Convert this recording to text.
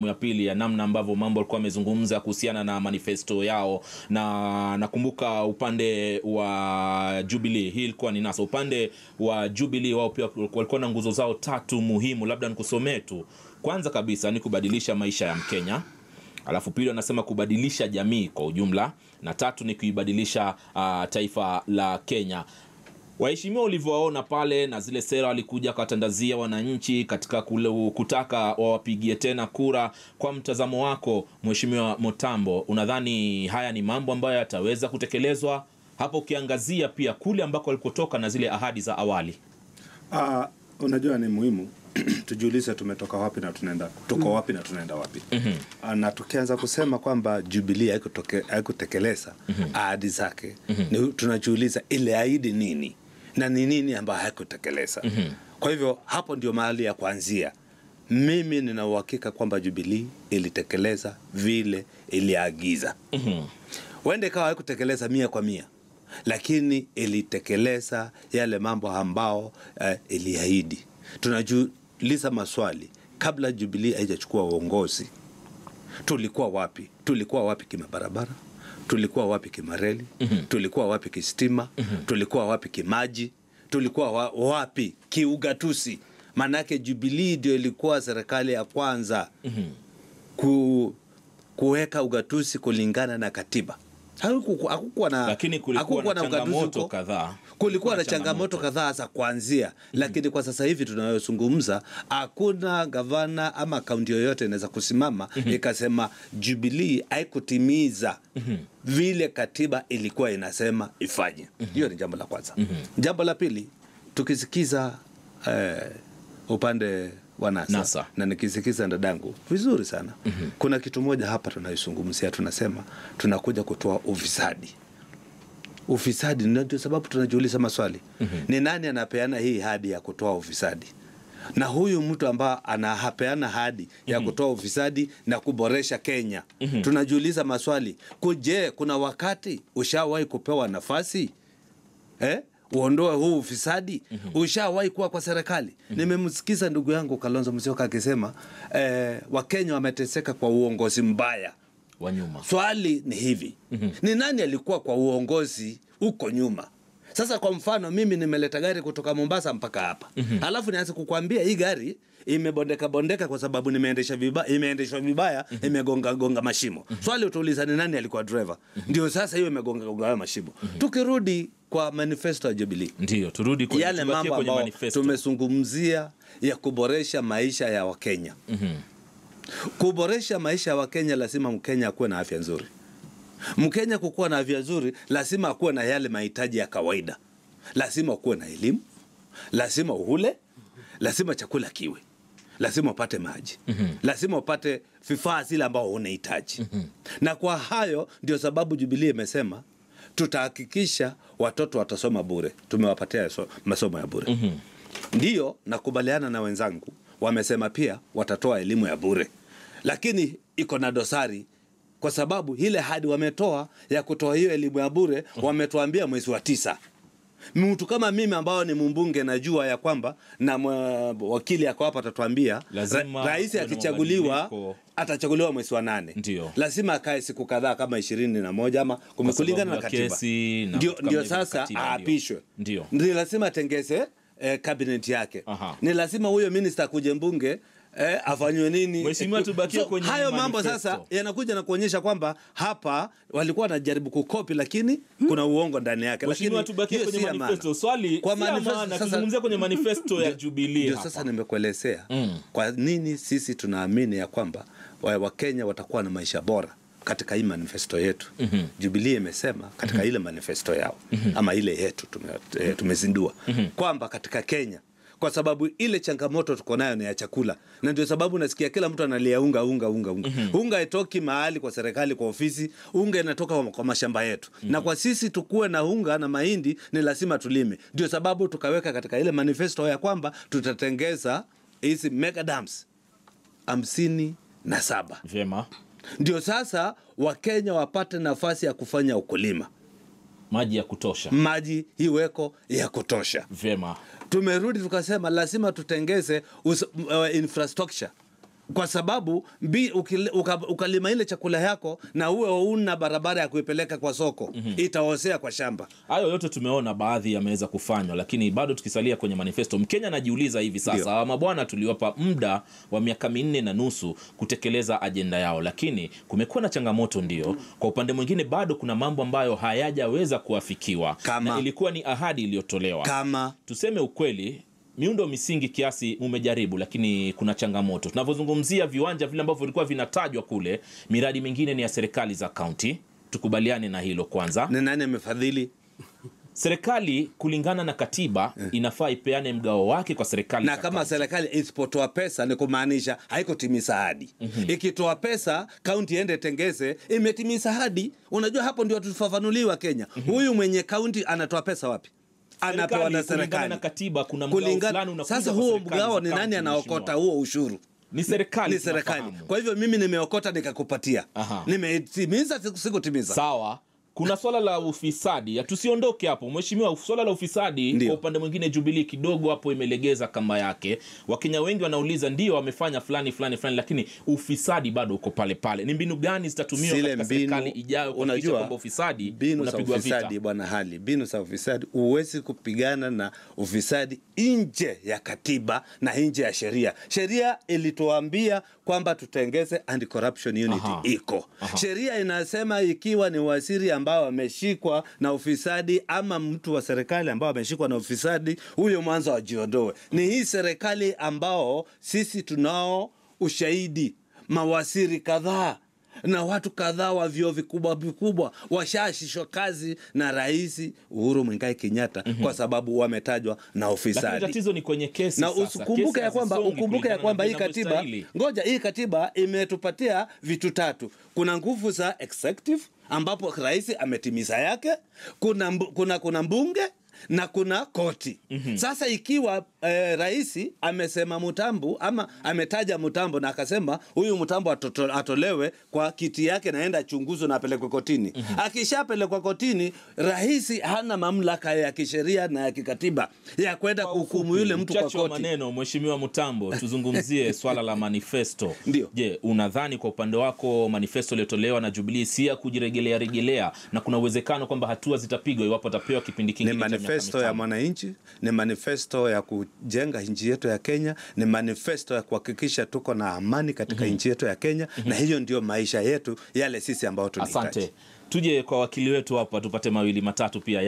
ya pili ya namna ambavyo mambo alikuwa amezungumza kuhusiana na manifesto yao, na nakumbuka upande wa Jubilee hii ilikuwa ni nasa, upande wa Jubilee wao pia walikuwa na nguzo zao tatu muhimu, labda nikusomee tu. Kwanza kabisa ni kubadilisha maisha ya Mkenya, alafu pili wanasema kubadilisha jamii kwa ujumla, na tatu ni kuibadilisha uh, taifa la Kenya. Waheshimiwa ulivyowaona pale na zile sera walikuja kuwatandazia wananchi katika kutaka wawapigie tena kura, kwa mtazamo wako Mheshimiwa Motambo, unadhani haya ni mambo ambayo yataweza kutekelezwa hapo, ukiangazia pia kule ambako walipotoka na zile ahadi za awali? Uh, unajua ni muhimu tujiulize tumetoka wapi na tunaenda tuko wapi na tunaenda wapi. mm -hmm. Na tukianza kusema kwamba Jubilee haikutekeleza mm -hmm. ahadi zake mm -hmm. tunajiuliza ile ahidi nini? na ni nini ambayo hakutekeleza. mm -hmm. Kwa hivyo hapo ndio mahali ya kuanzia. Mimi nina uhakika kwamba Jubilee ilitekeleza vile iliagiza. mm -hmm. Wende kawa haikutekeleza mia kwa mia, lakini ilitekeleza yale mambo ambao eh, iliahidi. Tunajiuliza maswali, kabla Jubilee haijachukua uongozi, tulikuwa wapi? Tulikuwa wapi kimabarabara? tulikuwa wapi kimareli? mm -hmm. tulikuwa wapi kistima? mm -hmm. tulikuwa wapi kimaji? tulikuwa wa, wapi kiugatusi? maanaake Jubilii ndio ilikuwa serikali ya kwanza mm -hmm. ku, kuweka ugatusi kulingana na katiba hakukuwa na kulikuwa na, changamoto kadhaa kulikuwa na changamoto kadhaa za kuanzia mm-hmm. lakini kwa sasa hivi tunayozungumza hakuna gavana ama kaunti yoyote inaweza kusimama mm-hmm. ikasema jubilii haikutimiza mm-hmm. vile katiba ilikuwa inasema ifanye mm-hmm. hiyo ni jambo la kwanza mm-hmm. jambo la pili tukisikiza eh, upande wa NASA, NASA. na nikisikiza dadangu vizuri sana mm -hmm. Kuna kitu moja hapa tunaizungumzia, tunasema tunakuja kutoa ufisadi ufisadi ndio sababu tunajiuliza maswali mm -hmm. Ni nani anapeana hii hadi ya kutoa ufisadi, na huyu mtu ambaye anapeana hadi ya mhm. kutoa ufisadi na kuboresha Kenya mm -hmm. Tunajiuliza maswali kuje, kuna wakati ushawahi kupewa nafasi eh? uondoe huu ufisadi mm -hmm. Ushawahi kuwa kwa serikali mm -hmm. Nimemsikiza ndugu yangu Kalonzo Musyoka akisema eh, Wakenya wameteseka kwa uongozi mbaya wa nyuma. Swali ni hivi mm -hmm. Ni nani alikuwa kwa uongozi huko nyuma? Sasa kwa mfano mimi nimeleta gari kutoka Mombasa mpaka hapa mm -hmm. Alafu nianze kukwambia hii gari imebondeka bondeka kwa sababu nimeendesha vibaya, imeendeshwa vibaya mm -hmm. imegonga gonga mashimo mm -hmm. Swali utauliza ni nani alikuwa driver? mm -hmm. Ndio sasa hiyo imegonga gonga mashimo mm -hmm. Tukirudi kwa manifesto ya Jubilee. Ndio, turudi kwenye yale mambo ambayo tumezungumzia ya kuboresha maisha ya Wakenya. mm -hmm. Kuboresha maisha ya Wakenya, lazima Mkenya akuwe na afya nzuri. Mkenya kukuwa na afya nzuri, lazima akuwe na yale mahitaji ya kawaida. Lazima ukuwe na elimu, lazima uhule, lazima chakula kiwe, lazima upate maji, mm -hmm. lazima upate vifaa zile ambao unahitaji. mm -hmm. Na kwa hayo ndio sababu Jubilee imesema tutahakikisha watoto watasoma bure, tumewapatia masomo ya bure. mm-hmm. Ndiyo, nakubaliana na wenzangu wamesema pia watatoa elimu ya bure, lakini iko na dosari kwa sababu ile hadi wametoa ya kutoa hiyo elimu ya bure, mhm. wametuambia mwezi wa tisa mtu kama mimi ambao ni mumbunge najua ya kwamba na wakili ako hapa atatuambia rais akichaguliwa atachaguliwa mwezi wa nane ndio lazima akae siku kadhaa kama ishirini na moja ama kulingana na katiba ndio, ndio sasa aapishwe ndio. ndio lazima atengeze eh, kabineti yake Aha. ni lazima huyo minister akuje mbunge eh, afanywe nini tubakie so, kwenye hayo mambo sasa yanakuja na kuonyesha kwamba hapa walikuwa wanajaribu kukopi lakini hmm. kuna uongo ndani yake mheshimiwa kwenye manifesto ya sasa nimekuelezea mm. kwa nini sisi tunaamini ya kwamba wakenya watakuwa na maisha bora katika hii manifesto yetu mm-hmm. Jubilee imesema katika mm-hmm. ile manifesto yao mm-hmm. ama ile yetu eh, tumezindua mm-hmm. kwamba katika Kenya kwa sababu ile changamoto tuko nayo ni ya chakula, na ndio sababu nasikia kila mtu analia unga unga unga unga. Mm -hmm. Unga itoki mahali kwa serikali, kwa ofisi, unga inatoka kwa mashamba yetu. Mm -hmm. Na kwa sisi tukuwe na unga na mahindi ni lazima tulime, ndio sababu tukaweka katika ile manifesto ya kwamba tutatengeza hizi mega dams hamsini na saba. Vyema, ndio sasa Wakenya wapate nafasi ya kufanya ukulima maji ya kutosha, maji iweko ya kutosha. Vyema tumerudi tukasema lazima tutengeze uh, infrastructure kwa sababu bi, ukalima ile chakula yako na uwe una barabara ya kuipeleka kwa soko mm -hmm. itaosea kwa shamba. Hayo yote tumeona baadhi yameweza kufanywa, lakini bado tukisalia kwenye manifesto, Mkenya anajiuliza hivi sasa, hawa mabwana tuliwapa muda wa miaka minne na nusu kutekeleza ajenda yao, lakini kumekuwa na changamoto ndio. mm -hmm. Kwa upande mwingine bado kuna mambo ambayo hayajaweza kuafikiwa kama, na ilikuwa ni ahadi iliyotolewa. Kama tuseme ukweli miundo misingi kiasi umejaribu, lakini kuna changamoto. Tunavyozungumzia viwanja vile ambavyo vilikuwa vinatajwa kule, miradi mingine ni ya serikali za kaunti, tukubaliane na hilo kwanza. Na nani amefadhili? Serikali kulingana na katiba eh. inafaa ipeane mgao wake kwa serikali, na kama serikali isipotoa pesa ni kumaanisha haikutimiza hadi mm -hmm. Ikitoa pesa kaunti iende tengeze, imetimiza hadi. Unajua, hapo ndio tufafanuliwa Kenya. mm -hmm. Huyu mwenye kaunti anatoa pesa wapi? anapewa na serikali katiba kuna kulingana. Sasa huo mgao ni nani anaokota huo ushuru? Ni serikali, ni serikali. Kwa hivyo mimi nimeokota nikakupatia, nimetimiza sikutimiza, sawa kuna swala la ufisadi, tusiondoke hapo mweshimiwa Swala la ufisadi kwa upande mwingine, jubili kidogo hapo imelegeza kamba yake. Wakenya wengi wanauliza, ndio wamefanya fulani fulani fulani, lakini ufisadi bado uko pale pale. Ni mbinu gani zitatumiwa katika serikali ijayo kuhakikisha kwamba ufisadi unapigwa vita? Bwana hali mbinu za ufisadi, huwezi kupigana na ufisadi nje ya katiba na nje ya sheria. Sheria ilituambia kwamba tutengeze anti corruption unit, iko sheria inasema ikiwa ni waziri ambao wameshikwa na ufisadi ama mtu wa serikali ambao ameshikwa na ufisadi, huyo mwanzo ajiondoe. Ni hii serikali ambao sisi tunao ushahidi mawaziri kadhaa na watu kadhaa wa vyo vikubwa vikubwa washaashishwa kazi na Rais Uhuru Mwingai Kenyatta mm -hmm. kwa sababu wametajwa na ofisaditatizo Tatizo ni kwenye kesi na usikumbuke ya kwamba ukumbuke ya kwamba hii katiba ngoja, hii katiba imetupatia vitu tatu. Kuna nguvu za executive ambapo rais ametimiza yake, kuna, kuna, kuna mbunge na kuna koti mm -hmm. Sasa ikiwa eh, rais amesema Mutambu ama ametaja Mutambu na akasema huyu Mutambu atoto, atolewe kwa kiti yake naenda chunguzo na apelekwe kotini. mm -hmm. Akishapelekwa kotini, rais hana mamlaka ya kisheria na ya kikatiba ya kwenda kuhukumu yule mtu kwa koti. Maneno Mheshimiwa Mutambo, tuzungumzie swala la manifesto. Ndiyo. Je, unadhani kwa upande wako manifesto iliyotolewa na Jubilee si ya kujiregelea regelea na kuna uwezekano kwamba hatua zitapigwa iwapo atapewa kipindi kingine? Ni manifesto ya mwananchi, ni manifesto ya ku jenga nchi yetu ya Kenya, ni manifesto ya kuhakikisha tuko na amani katika mm -hmm. nchi yetu ya Kenya mm -hmm. na hiyo ndio maisha yetu yale sisi ambao tunahitaji. Asante. Tuje kwa wakili wetu hapa tupate mawili matatu pia.